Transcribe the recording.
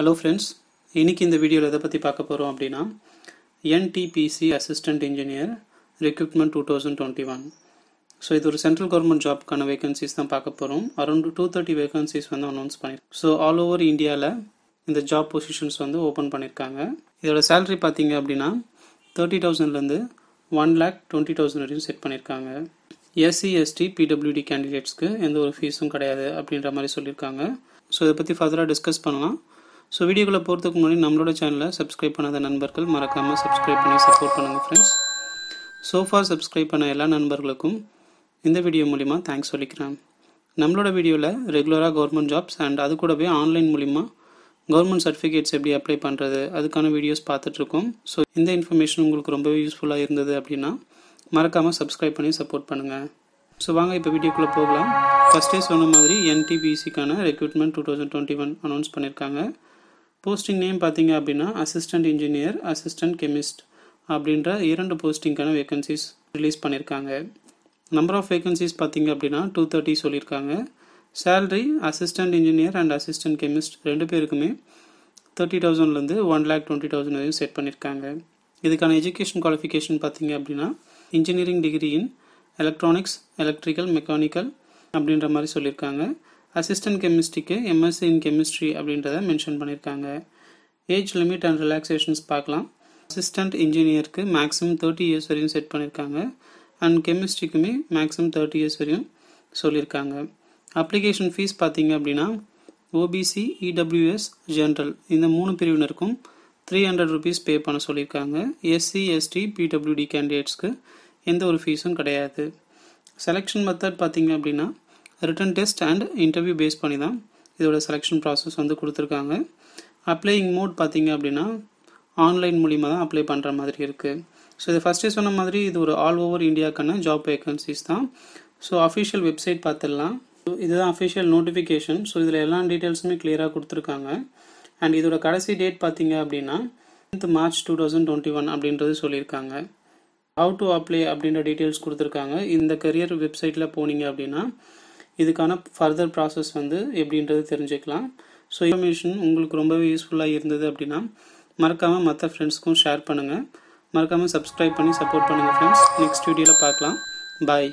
hello friends இன்றைக்கி இந்த வீடியோவில் எதை பற்றி பார்க்க போகிறோம் அப்படின்னா NTPC assistant engineer recruitment two thousand twenty one so இது ஒரு சென்ட்ரல் கவர்மெண்ட் ஜாப்க்கான வேகன்சிஸ் தான் பார்க்க போகிறோம் அரௌண்ட் டூ தேர்ட்டி வேகன்சிஸ் வந்து அனௌன்ஸ் பண்ணியிருக்கோம் ஸோ ஆல் ஓவர் இந்தியாவில் இந்த ஜாப் பொசிஷன்ஸ் வந்து ஓப்பன் பண்ணியிருக்காங்க இதோட சேலரி பார்த்தீங்க அப்படின்னா தேர்ட்டி தௌசண்ட்லேருந்து ஒன் லேக் டுவெண்ட்டி தௌசண்ட் வரையும் செட் பண்ணியிருக்காங்க எஸ்சி எஸ்டி e, பிடபிள்யூடி கேண்டிடேட்ஸ்க்கு எந்த ஒரு ஃபீஸும் கிடையாது அப்படின்ற மாதிரி சொல்லியிருக்காங்க ஸோ இதை பற்றி ஃபர்தராக டிஸ்கஸ் பண்ணலாம் ஸோ வீடியோக்குள்ளே போகிறதுக்கு முன்னாடி நம்மளோட சேனலை சப்ஸ்கிரைப் பண்ணாத நண்பர்கள் மறக்காமல் சப்ஸ்கிரைப் பண்ணி சப்போர்ட் பண்ணுங்கள் ஃப்ரெண்ட்ஸ் சோஃபா சப்ஸ்கிரைப் பண்ண எல்லா நண்பர்களுக்கும் இந்த வீடியோ மூலிமா தேங்க்ஸ் சொல்லிக்கிறேன் நம்மளோட வீடியோவில் ரெகுலராக கவர்மெண்ட் ஜாப்ஸ் அண்ட் அது கூடவே ஆன்லைன் மூலிமா கவர்மெண்ட் சர்டிஃபிகேட்ஸ் எப்படி அப்ளை பண்ணுறது அதுக்கான வீடியோஸ் பார்த்துட்ருக்கோம் ஸோ இந்த இன்ஃபர்மேஷன் உங்களுக்கு ரொம்பவே யூஸ்ஃபுல்லாக இருந்தது அப்படின்னா மறக்காமல் சப்ஸ்கிரைப் பண்ணி சப்போர்ட் பண்ணுங்கள் ஸோ வாங்க இப்போ வீடியோக்குள்ளே போகலாம் ஃபஸ்ட்டே சொன்ன மாதிரி என்டிபிசிக்கான recruitment two thousand twenty one announce பண்ணியிருக்காங்க போஸ்டிங் நேம் பார்த்தீங்க அப்படின்னா அசிஸ்டன்ட் இன்ஜினியர் அசிஸ்டன்ட் கெமிஸ்ட் அப்படின்ற இரண்டு போஸ்டிங்கான வேகன்சிஸ் ரிலீஸ் பண்ணியிருக்காங்க நம்பர் ஆஃப் வேகன்சிஸ் பார்த்தீங்க அப்படின்னா டூ தேர்ட்டி சொல்லியிருக்காங்க salary assistant engineer and assistant chemist ரெண்டு பேருக்குமே தேர்ட்டி தௌசண்ட்லேருந்து ஒன் லேக் டுவெண்ட்டி தௌசண்ட் வரையும் செட் பண்ணியிருக்காங்க இதுக்கான எஜுகேஷன் குவாலிஃபிகேஷன் பார்த்தீங்க அப்படின்னா engineering degree in electronics electrical mechanical அப்படின்ற மாதிரி சொல்லியிருக்காங்க அசிஸ்டன்ட் கெமிஸ்ட்ரிக்கு எம்எஸ்சி இன் கெமிஸ்ட்ரி அப்படின்றத மென்ஷன் பண்ணியிருக்காங்க ஏஜ் லிமிட் அண்ட் ரிலாக்ஸேஷன்ஸ் பார்க்கலாம் அசிஸ்டன்ட் இன்ஜினியருக்கு மேக்ஸிமம் தேர்ட்டி இயர்ஸ் வரையும் செட் பண்ணியிருக்காங்க அண்ட் கெமிஸ்ட்ரிக்குமே மேக்ஸிமம் தேர்ட்டி இயர்ஸ் வரையும் சொல்லியிருக்காங்க அப்ளிகேஷன் ஃபீஸ் பார்த்தீங்க அப்படின்னா ஓபிசி இடபிள்யூஎஸ் ஜென்ரல் இந்த மூணு பிரிவினருக்கும் த்ரீ ஹண்ட்ரட் ருபீஸ் பே பண்ண சொல்லியிருக்காங்க எஸ்சி எஸ்டி பிடபிள்யூடி கேண்டிடேட்ஸ்க்கு எந்த ஒரு ஃபீஸும் கிடையாது செலெக்ஷன் மெத்தட் பார்த்தீங்க அப்படின்னா written test and interview base பண்ணி தான் இதோட செலெக்ஷன் ப்ராசஸ் வந்து கொடுத்துருக்காங்க அப்ளையிங் மோட் பார்த்திங்க அப்படின்னா ஆன்லைன் மூலிமா தான் அப்ளை பண்ணுற மாதிரி இருக்குது ஸோ இது ஃபஸ்ட்டே சொன்ன மாதிரி இது ஒரு ஆல் ஓவர் இந்தியாக்கான ஜாப் வேக்கன்சிஸ் தான் ஸோ அஃபிஷியல் வெப்சைட் பார்த்துடலாம் இதுதான் அஃபிஷியல் நோட்டிஃபிகேஷன் ஸோ இதில் எல்லா டீட்டெயில்ஸுமே கிளியராக கொடுத்துருக்காங்க அண்ட் இதோட கடைசி டேட் பார்த்திங்க அப்படின்னா tenth March two thousand twenty one அப்படின்றது சொல்லியிருக்காங்க ஹவு டு அப்ளை அப்படின்ற டீட்டெயில்ஸ் கொடுத்துருக்காங்க இந்த கரியர் வெப்சைட்டில் போனீங்க அப்படின்னா இதுக்கான ஃபர்தர் ப்ராசஸ் வந்து எப்படின்றது தெரிஞ்சுக்கலாம் ஸோ இன்ஃபர்மேஷன் உங்களுக்கு ரொம்பவே யூஸ்ஃபுல்லாக இருந்தது அப்படின்னா மறக்காமல் மற்ற ஃப்ரெண்ட்ஸ்க்கும் ஷேர் பண்ணுங்கள் மறக்காமல் சப்ஸ்கிரைப் பண்ணி சப்போர்ட் பண்ணுங்கள் ஃப்ரெண்ட்ஸ் நெக்ஸ்ட் வீடியோவில் பார்க்கலாம் பாய்